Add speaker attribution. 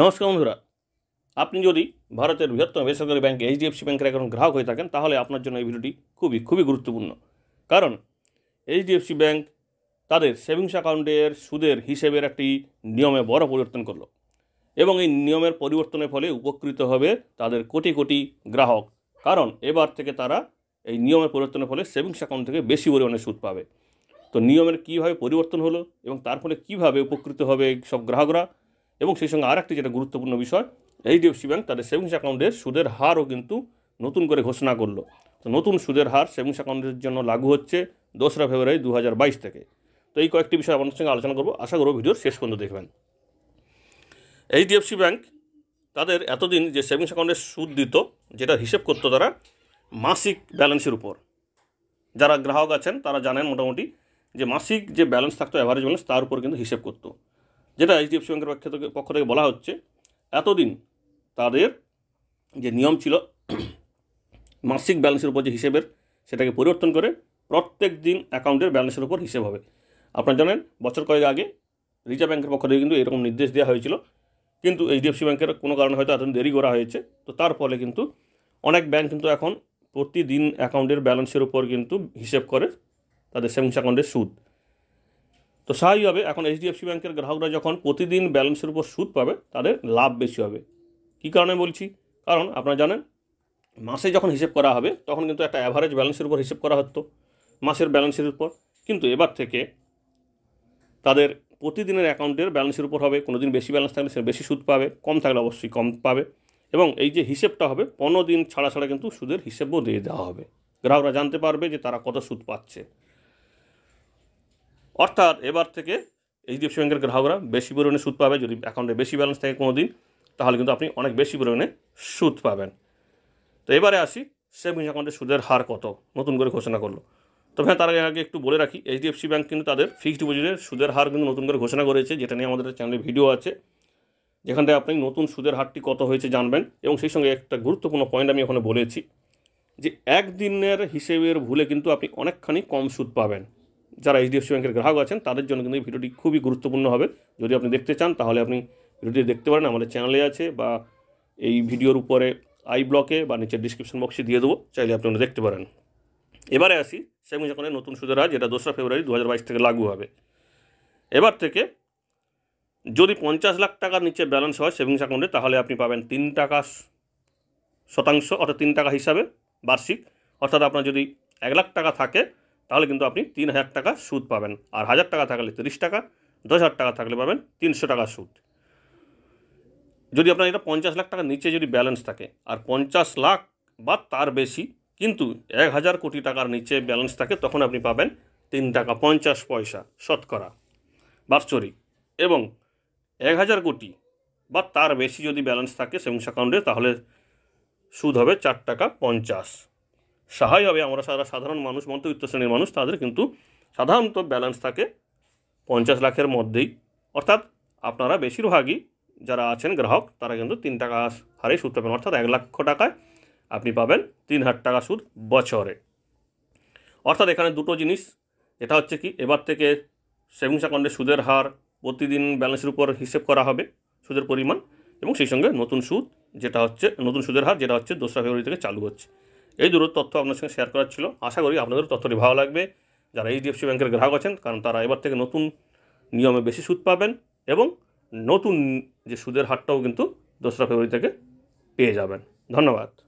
Speaker 1: নমস্কার বন্ধুরা আপনি যদি ভারতের বৃহত্তম বেসরকারি ব্যাঙ্ক এইচডিএফসি ব্যাংকের অ্যাকাউন্ট গ্রাহক হয়ে থাকেন তাহলে আপনার জন্য এই ভিডিওটি খুবই খুবই গুরুত্বপূর্ণ কারণ এইচডিএফসি ব্যাঙ্ক তাদের সেভিংস অ্যাকাউন্টের সুদের হিসেবের একটি নিয়মে বড় পরিবর্তন করলো এবং এই নিয়মের পরিবর্তনের ফলে উপকৃত হবে তাদের কোটি কোটি গ্রাহক কারণ এবার থেকে তারা এই নিয়মের পরিবর্তনের ফলে সেভিংস অ্যাকাউন্ট থেকে বেশি পরিমাণে সুদ পাবে তো নিয়মের কীভাবে পরিবর্তন হলো এবং তার ফলে কীভাবে উপকৃত হবে সব গ্রাহকরা এবং সেই সঙ্গে আর যেটা গুরুত্বপূর্ণ বিষয় এইচডিএফসি ব্যাঙ্ক তাদের সেভিংস অ্যাকাউন্টের সুদের হারও কিন্তু নতুন করে ঘোষণা করলো তো নতুন সুদের হার সেভিংস অ্যাকাউন্টের জন্য লাগু হচ্ছে দোসরা ফেব্রুয়ারি দু থেকে তো এই কয়েকটি বিষয় আপনার সঙ্গে আলোচনা করবো আশা করব ভিডিওর শেষ পর্যন্ত দেখবেন এইচডিএফসি ব্যাঙ্ক তাদের এতদিন যে সেভিংস অ্যাকাউন্টের সুদ দিত যেটা হিসেব করতো তারা মাসিক ব্যালেন্সের উপর যারা গ্রাহক আছেন তারা জানেন মোটামুটি যে মাসিক যে ব্যালেন্স থাকতো অ্যাভারেজ ব্যালেন্স তার উপর কিন্তু হিসেব করতো যেটা এইচডিএফসি ব্যাংকের পক্ষ থেকে পক্ষ থেকে বলা হচ্ছে এতদিন তাদের যে নিয়ম ছিল মাসিক ব্যালেন্সের উপর যে হিসেবের সেটাকে পরিবর্তন করে প্রত্যেক দিন অ্যাকাউন্টের ব্যালেন্সের উপর হিসেব হবে আপনারা জানেন বছর কয়েক আগে রিজার্ভ ব্যাংকের পক্ষ থেকে কিন্তু এরকম নির্দেশ দেওয়া হয়েছিল কিন্তু এইচডিএফসি ব্যাংকের কোনো কারণে হয়তো এতদিন দেরি করা হয়েছে তো তার ফলে কিন্তু অনেক ব্যাংক কিন্তু এখন প্রতিদিন অ্যাকাউন্টের ব্যালেন্সের উপর কিন্তু হিসেব করে তাদের সেভিংস অ্যাকাউন্টের সুদ তো সাহায্য হবে এখন এইচডিএফসি ব্যাংকের গ্রাহকরা যখন প্রতিদিন ব্যালেন্সের উপর সুদ পাবে তাদের লাভ বেশি হবে কী কারণে বলছি কারণ আপনারা জানেন মাসে যখন হিসেব করা হবে তখন কিন্তু একটা অ্যাভারেজ ব্যালেন্সের উপর হিসেব করা হতো মাসের ব্যালেন্সের উপর কিন্তু এবার থেকে তাদের প্রতিদিনের অ্যাকাউন্টের ব্যালেন্সের উপর হবে কোনো দিন বেশি ব্যালেন্স থাকলে সে বেশি সুদ পাবে কম থাকলে অবশ্যই কম পাবে এবং এই যে হিসেবটা হবে পনেরো দিন ছাড়া ছাড়া কিন্তু সুদের হিসেবও দিয়ে দেওয়া হবে গ্রাহকরা জানতে পারবে যে তারা কত সুদ পাচ্ছে অর্থাৎ এবার থেকে এইচডিএফসি ব্যাংকের গ্রাহকরা বেশি পরিমাণে সুদ পাবে যদি অ্যাকাউন্টে বেশি ব্যালেন্স থাকে কোনো দিন তাহলে কিন্তু আপনি অনেক বেশি পরিমাণে সুদ পাবেন তো এবারে আসি সেভিংস অ্যাকাউন্টের সুদের হার কত নতুন করে ঘোষণা করলো তবে হ্যাঁ তার আগে একটু বলে রাখি এইচডিএফসি ব্যাঙ্ক কিন্তু তাদের ফিক্সড ডিপোজিটের সুদের হার কিন্তু নতুন করে ঘোষণা করেছে যেটা নিয়ে আমাদের চ্যানেলে ভিডিও আছে যেখান থেকে আপনি নতুন সুদের হারটি কত হয়েছে জানবেন এবং সেই সঙ্গে একটা গুরুত্বপূর্ণ পয়েন্ট আমি ওখানে বলেছি যে একদিনের হিসেবের ভুলে কিন্তু আপনি অনেকখানি কম সুদ পাবেন যারা এইচডিএফসি ব্যাংকের গ্রাহক আছেন তাদের জন্য কিন্তু এই ভিডিওটি খুবই গুরুত্বপূর্ণ হবে যদি আপনি দেখতে চান তাহলে আপনি ভিডিওটি দেখতে পারেন আমাদের চ্যানেলে আছে বা এই ভিডিওর উপরে আই ব্লকে বা নিচের ডিসক্রিপশন বক্সে দিয়ে দেবো চাইলে আপনি দেখতে পারেন এবারে আসি সেভিংস অ্যাকাউন্টের নতুন সুদের হার যেটা দোসরা ফেব্রুয়ারি দু থেকে লাগু হবে এবার থেকে যদি পঞ্চাশ লাখ টাকার নিচে ব্যালেন্স হয় সেভিংস অ্যাকাউন্টে তাহলে আপনি পাবেন তিন টাকা শতাংশ অর্থাৎ তিন টাকা হিসাবে বার্ষিক অর্থাৎ আপনার যদি এক লাখ টাকা থাকে তাহলে কিন্তু আপনি তিন হাজার টাকা সুদ পাবেন আর হাজার টাকা থাকলে তিরিশ টাকা দশ হাজার টাকা থাকলে পাবেন তিনশো টাকা সুদ যদি আপনার এটা পঞ্চাশ লাখ টাকার নিচে যদি ব্যালেন্স থাকে আর পঞ্চাশ লাখ বা তার বেশি কিন্তু এক হাজার কোটি টাকার নিচে ব্যালেন্স থাকে তখন আপনি পাবেন তিন টাকা পঞ্চাশ পয়সা শতকরা বাৎসরিক এবং এক হাজার কোটি বা তার বেশি যদি ব্যালেন্স থাকে সেভিংস অ্যাকাউন্টে তাহলে সুদ হবে চার টাকা পঞ্চাশ সহায় হবে আমরা সারা সাধারণ মানুষ মধ্যবিত্ত শ্রেণীর মানুষ তাদের কিন্তু সাধারণত ব্যালেন্স থাকে পঞ্চাশ লাখের মধ্যেই অর্থাৎ আপনারা বেশিরভাগই যারা আছেন গ্রাহক তারা কিন্তু তিন টাকা হারে সুদ পাবেন অর্থাৎ এক লক্ষ টাকায় আপনি পাবেন তিন হাজার টাকা সুদ বছরে অর্থাৎ এখানে দুটো জিনিস এটা হচ্ছে কি এবার থেকে সেভিংস অ্যাকাউন্টে সুদের হার প্রতিদিন ব্যালেন্সের উপর হিসেব করা হবে সুদের পরিমাণ এবং সেই সঙ্গে নতুন সুদ যেটা হচ্ছে নতুন সুদের হার যেটা হচ্ছে দোসরা ফেব্রুয়ারি থেকে চালু হচ্ছে এই দুটো তথ্য আপনার সঙ্গে শেয়ার করার ছিল আশা করি আপনাদের তথ্যটি ভালো লাগবে যারা এইচডিএফসি ব্যাংকের গ্রাহক আছেন কারণ তারা এবার থেকে নতুন নিয়মে বেশি সুদ পাবেন এবং নতুন যে সুদের হারটাও কিন্তু দোসরা ফেব্রুয়ারি থেকে পেয়ে যাবেন ধন্যবাদ